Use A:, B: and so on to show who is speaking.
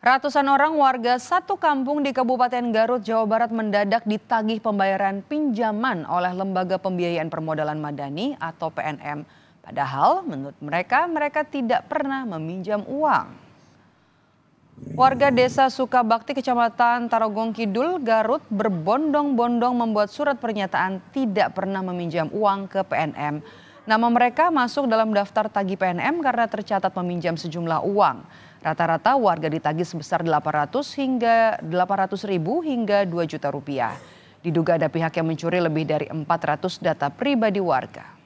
A: Ratusan orang warga satu kampung di Kabupaten Garut, Jawa Barat mendadak ditagih pembayaran pinjaman oleh Lembaga Pembiayaan Permodalan Madani atau PNM. Padahal menurut mereka, mereka tidak pernah meminjam uang. Warga desa Sukabakti, Kecamatan Tarogong Kidul, Garut berbondong-bondong membuat surat pernyataan tidak pernah meminjam uang ke PNM. Nama mereka masuk dalam daftar tagih PNM karena tercatat meminjam sejumlah uang. Rata-rata warga ditagih sebesar 800 hingga 800 ribu hingga 2 juta rupiah. Diduga ada pihak yang mencuri lebih dari 400 data pribadi warga.